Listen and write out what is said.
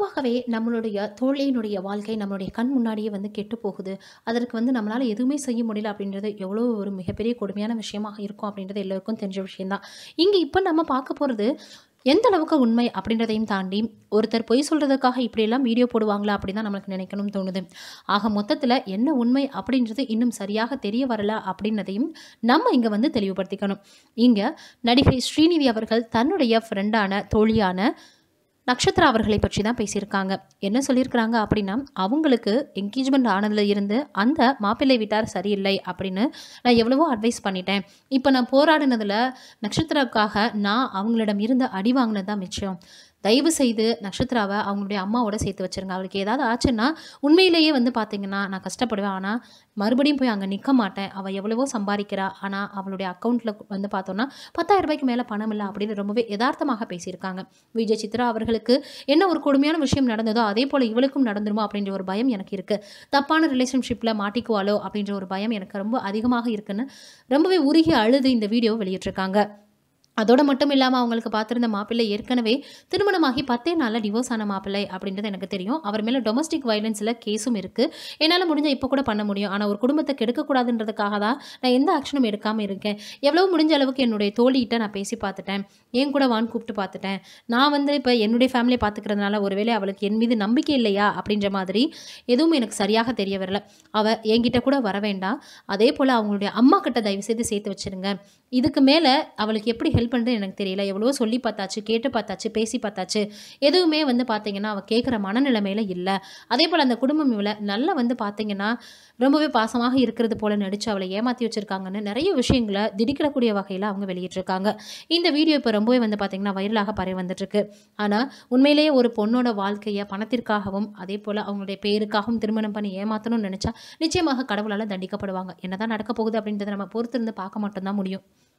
பொதுவாகவே நம்மளுடைய தோழியினுடைய வாழ்க்கை நம்மளுடைய கண் முன்னாடியே வந்து கெட்டு போகுது அதற்கு வந்து நம்மளால் எதுவுமே செய்ய முடியல அப்படின்றது எவ்வளோ ஒரு மிகப்பெரிய கொடுமையான விஷயமாக இருக்கும் அப்படின்றது எல்லோருக்கும் தெரிஞ்ச விஷயம்தான் இங்கே இப்போ நம்ம பார்க்க போகிறது எந்த அளவுக்கு உண்மை அப்படின்றதையும் தாண்டி ஒருத்தர் பொய் சொல்கிறதுக்காக இப்படியெல்லாம் வீடியோ போடுவாங்களா அப்படி தான் நம்மளுக்கு நினைக்கணும்னு தோணுது ஆக மொத்தத்தில் என்ன உண்மை அப்படின்றது இன்னும் சரியாக தெரிய வரல அப்படின்றதையும் நம்ம இங்கே வந்து தெளிவுபடுத்திக்கணும் இங்கே நடிகை ஸ்ரீநிதி அவர்கள் தன்னுடைய ஃப்ரெண்டான தோழியான நக்ஷத்ரா அவர்களை பற்றி தான் பேசியிருக்காங்க என்ன சொல்லியிருக்கிறாங்க அப்படின்னா அவங்களுக்கு என்கேஜ்மெண்ட் ஆனதுல இருந்து அந்த மாப்பிள்ளை வீட்டார் சரியில்லை அப்படின்னு நான் எவ்வளவோ அட்வைஸ் பண்ணிட்டேன் இப்போ நான் போராடினதில் நட்சத்திரக்காக நான் அவங்களிடம் இருந்து அடி வாங்கினது தான் மிச்சம் தயவு செய்து நக்ஷத்ராவை அவங்களுடைய அம்மாவோட சேர்த்து வச்சுருங்க அவளுக்கு ஏதாவது ஆச்சுன்னா உண்மையிலேயே வந்து பார்த்திங்கன்னா நான் கஷ்டப்படுவேன் ஆனால் மறுபடியும் போய் அங்கே நிற்க மாட்டேன் அவள் எவ்வளவோ சம்பாதிக்கிறாள் ஆனால் அவளுடைய அக்கௌண்ட்டில் வந்து பார்த்தோன்னா பத்தாயிரம் ரூபாய்க்கு மேலே பணம் இல்லை அப்படின்னு ரொம்பவே யதார்த்தமாக பேசியிருக்காங்க விஜய் சித்ரா அவர்களுக்கு என்ன ஒரு கொடுமையான விஷயம் நடந்ததோ அதே போல் இவளுக்கும் நடந்துருமோ அப்படின்ற ஒரு பயம் எனக்கு இருக்குது தப்பான ரிலேஷன்ஷிப்பில் மாட்டிக்குவாளோ அப்படின்ற ஒரு பயம் எனக்கு ரொம்ப அதிகமாக இருக்குன்னு ரொம்பவே உருகி அழுது இந்த வீடியோ வெளியிட்டிருக்காங்க அதோட மட்டும் இல்லாமல் அவங்களுக்கு பார்த்துருந்த மாப்பிள்ளை ஏற்கனவே திருமணமாகி பத்தே நாளில் டிவோர்ஸ் ஆன மாப்பிள்ளை அப்படின்றது எனக்கு தெரியும் அவர் மேலே டொமஸ்டிக் வைலன்ஸில் கேஸும் இருக்குது என்னால் முடிஞ்ச இப்போ கூட பண்ண முடியும் ஆனால் ஒரு குடும்பத்தை கெடுக்கக்கூடாதுன்றதுக்காக தான் நான் எந்த ஆக்ஷனும் எடுக்காமல் இருக்கேன் எவ்வளோ முடிஞ்ச அளவுக்கு என்னுடைய தோழிகிட்ட நான் பேசி பார்த்துட்டேன் ஏன் கூட வான் கூப்பிட்டு பார்த்துட்டேன் நான் வந்து இப்போ என்னுடைய ஃபேமிலியை பார்த்துக்கிறதுனால ஒருவேளை அவளுக்கு என் மீது நம்பிக்கை இல்லையா அப்படின்ற மாதிரி எதுவும் எனக்கு சரியாக தெரிய வரல அவள் என்கிட்ட கூட வர வேண்டாம் அதே போல் அவங்களுடைய அம்மா கிட்ட தயவு செய்து சேர்த்து வச்சுருங்க இதுக்கு மேலே அவளுக்கு எப்படி ஹெல்ப் பண்ணுறது எனக்கு தெரியல எவ்வளோ சொல்லி பார்த்தாச்சு கேட்டு பார்த்தாச்சு பேசி பார்த்தாச்சு எதுவுமே வந்து பார்த்தீங்கன்னா அவள் கேட்குற மனநிலைமையில் இல்லை அதே போல் அந்த குடும்பம் இவளை நல்லா வந்து பார்த்தீங்கன்னா ரொம்பவே பாசமாக இருக்கிறது போல் நடிச்சு அவளை ஏமாற்றி வச்சுருக்காங்கன்னு நிறைய விஷயங்களை திடுக்கிடக்கூடிய வகையில் அவங்க வெளியிட்டிருக்காங்க இந்த வீடியோ இப்போ ரொம்பவே வந்து பார்த்தீங்கன்னா வைரலாக பரவி வந்துட்டுருக்கு ஆனால் உண்மையிலேயே ஒரு பொண்ணோட வாழ்க்கையை பணத்திற்காகவும் அதே போல் அவங்களுடைய பேருக்காகவும் திருமணம் பண்ணி ஏமாற்றணும்னு நினச்சா நிச்சயமாக கடவுளால் தண்டிக்கப்படுவாங்க என்ன தான் நடக்க போகுது அப்படின்றத நம்ம பொறுத்திருந்து பார்க்க மட்டும்தான் முடியும்